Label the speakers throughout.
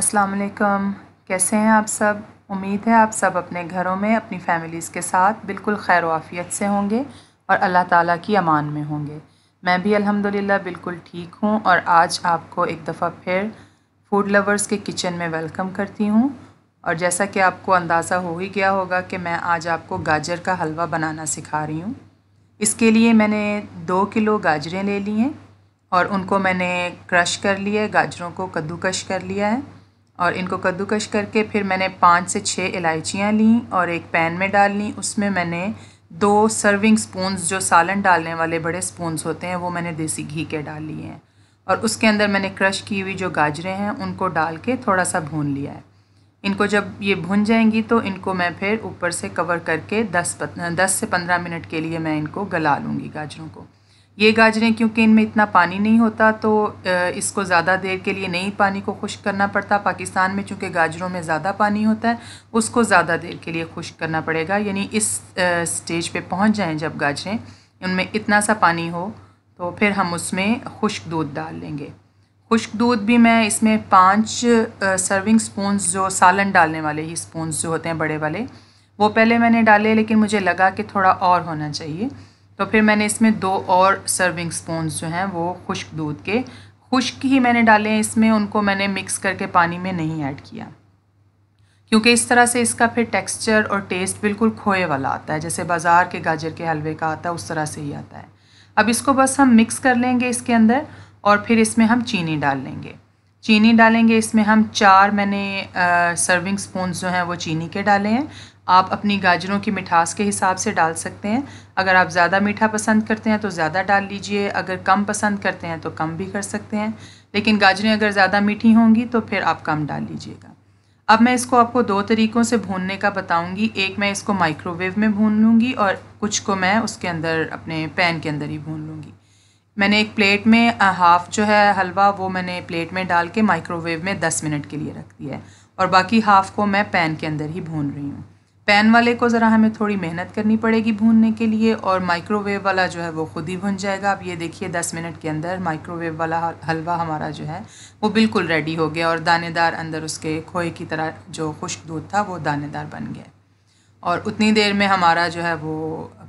Speaker 1: अस्सलाम वालेकुम कैसे हैं आप सब उम्मीद है आप सब अपने घरों में अपनी फैमिलीज़ के साथ बिल्कुल खैर वाफियत से होंगे और अल्लाह ताला की अमान में होंगे मैं भी अल्हम्दुलिल्लाह बिल्कुल ठीक हूँ और आज आपको एक दफ़ा फिर फूड लवर्स के किचन में वेलकम करती हूँ और जैसा कि आपको अंदाज़ा हो ही गया होगा कि मैं आज आपको गाजर का हलवा बनाना सिखा रही हूँ इसके लिए मैंने दो किलो गाजरें ले ली हैं और उनको मैंने क्रश कर लिया है गाजरों को कद्दूकश कर लिया है और इनको कद्दूकश करके फिर मैंने पाँच से छः इलायचियाँ ली और एक पैन में डाल ली उसमें मैंने दो सर्विंग स्पून्स जो सालन डालने वाले बड़े स्पून्स होते हैं वो मैंने देसी घी के डाल लिए हैं और उसके अंदर मैंने क्रश की हुई जो गाजरें हैं उनको डाल के थोड़ा सा भून लिया है इनको जब ये भुन जाएंगी तो इनको मैं फिर ऊपर से कवर करके दस दस से पंद्रह मिनट के लिए मैं इनको गला लूँगी गाजरों को ये गाजरें क्योंकि इनमें इतना पानी नहीं होता तो इसको ज़्यादा देर के लिए नहीं पानी को खुश्क करना पड़ता पाकिस्तान में चूँकि गाजरों में ज़्यादा पानी होता है उसको ज़्यादा देर के लिए खुश्क करना पड़ेगा यानी इस स्टेज पे पहुँच जाएं जब गाजरें उनमें इतना सा पानी हो तो फिर हम उसमें खुश्क दूध डाल लेंगे खुश्क दूध भी मैं इसमें पाँच सर्विंग स्पून जो सालन डालने वाले ही स्पून जो होते हैं बड़े वाले वो पहले मैंने डाले लेकिन मुझे लगा कि थोड़ा और होना चाहिए तो फिर मैंने इसमें दो और सर्विंग स्पून जो हैं वो खुश्क दूध के खुश्क ही मैंने डाले हैं इसमें उनको मैंने मिक्स करके पानी में नहीं ऐड किया क्योंकि इस तरह से इसका फिर टेक्सचर और टेस्ट बिल्कुल खोए वाला आता है जैसे बाज़ार के गाजर के हलवे का आता है उस तरह से ही आता है अब इसको बस हम मिक्स कर लेंगे इसके अंदर और फिर इसमें हम चीनी डाल लेंगे चीनी डालेंगे इसमें हम चार मैंने आ, सर्विंग स्पून जो हैं वो चीनी के डाले हैं आप अपनी गाजरों की मिठास के हिसाब से डाल सकते हैं अगर आप ज़्यादा मीठा पसंद करते हैं तो ज़्यादा डाल लीजिए अगर कम पसंद करते हैं तो कम भी कर सकते हैं लेकिन गाजरें अगर ज़्यादा मीठी होंगी तो फिर आप कम डाल लीजिएगा अब मैं इसको आपको दो तरीक़ों से भूनने का बताऊँगी एक मैं इसको माइक्रोवेव में भून लूँगी और कुछ को मैं उसके अंदर अपने पैन के अंदर ही भून लूँगी मैंने एक प्लेट में हाफ़ जो है हलवा वो मैंने प्लेट में डाल के माइक्रोवेव में दस मिनट के लिए रख दिया है और बाकी हाफ़ को मैं पैन के अंदर ही भून रही हूँ पैन वाले को ज़रा हमें थोड़ी मेहनत करनी पड़ेगी भूनने के लिए और माइक्रोवेव वाला जो है वो ख़ुद ही भुन जाएगा अब ये देखिए दस मिनट के अंदर माइक्रोवेव वाला हलवा हमारा जो है वो बिल्कुल रेडी हो गया और दानेदार अंदर उसके खोए की तरह जो खुश्क दूध था वो दानेदार बन गया और उतनी देर में हमारा जो है वो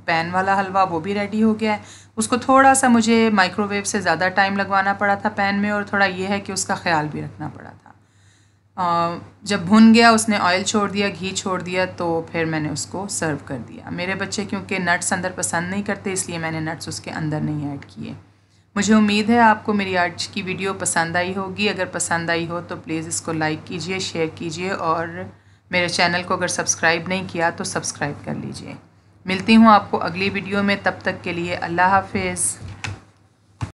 Speaker 1: पैन वाला हलवा वो भी रेडी हो गया है उसको थोड़ा सा मुझे माइक्रोवेव से ज़्यादा टाइम लगवाना पड़ा था पैन में और थोड़ा ये है कि उसका ख्याल भी रखना पड़ा था जब भुन गया उसने ऑयल छोड़ दिया घी छोड़ दिया तो फिर मैंने उसको सर्व कर दिया मेरे बच्चे क्योंकि नट्स अंदर पसंद नहीं करते इसलिए मैंने नट्स उसके अंदर नहीं ऐड किए मुझे उम्मीद है आपको मेरी आज की वीडियो पसंद आई होगी अगर पसंद आई हो तो प्लीज़ इसको लाइक कीजिए शेयर कीजिए और मेरे चैनल को अगर सब्सक्राइब नहीं किया तो सब्सक्राइब कर लीजिए मिलती हूँ आपको अगली वीडियो में तब तक के लिए अल्लाह हाफिज़